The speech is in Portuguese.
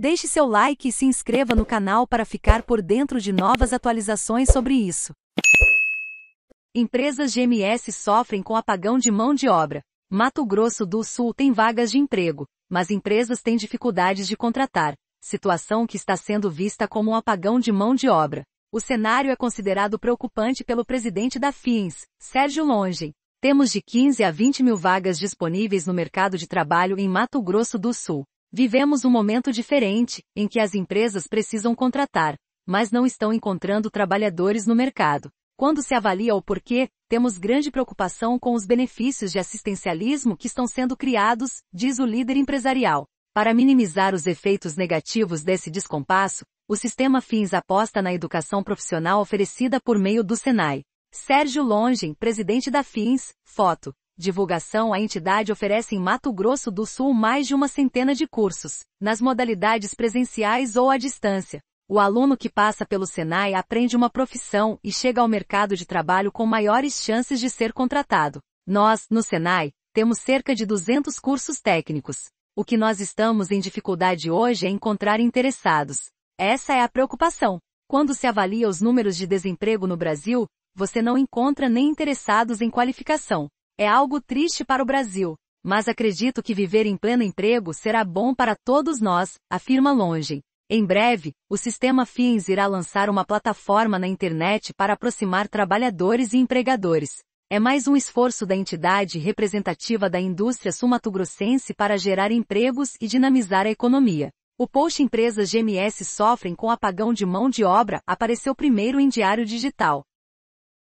Deixe seu like e se inscreva no canal para ficar por dentro de novas atualizações sobre isso. Empresas GMS sofrem com apagão de mão de obra. Mato Grosso do Sul tem vagas de emprego, mas empresas têm dificuldades de contratar, situação que está sendo vista como um apagão de mão de obra. O cenário é considerado preocupante pelo presidente da FINS, Sérgio Longe. Temos de 15 a 20 mil vagas disponíveis no mercado de trabalho em Mato Grosso do Sul, Vivemos um momento diferente, em que as empresas precisam contratar, mas não estão encontrando trabalhadores no mercado. Quando se avalia o porquê, temos grande preocupação com os benefícios de assistencialismo que estão sendo criados, diz o líder empresarial. Para minimizar os efeitos negativos desse descompasso, o sistema FINS aposta na educação profissional oferecida por meio do Senai. Sérgio Longen, presidente da FINS, foto. Divulgação A entidade oferece em Mato Grosso do Sul mais de uma centena de cursos, nas modalidades presenciais ou à distância. O aluno que passa pelo Senai aprende uma profissão e chega ao mercado de trabalho com maiores chances de ser contratado. Nós, no Senai, temos cerca de 200 cursos técnicos. O que nós estamos em dificuldade hoje é encontrar interessados. Essa é a preocupação. Quando se avalia os números de desemprego no Brasil, você não encontra nem interessados em qualificação. É algo triste para o Brasil, mas acredito que viver em pleno emprego será bom para todos nós, afirma Longe. Em breve, o sistema FINS irá lançar uma plataforma na internet para aproximar trabalhadores e empregadores. É mais um esforço da entidade representativa da indústria sumatogrossense para gerar empregos e dinamizar a economia. O post Empresas GMS sofrem com apagão de mão de obra apareceu primeiro em Diário Digital.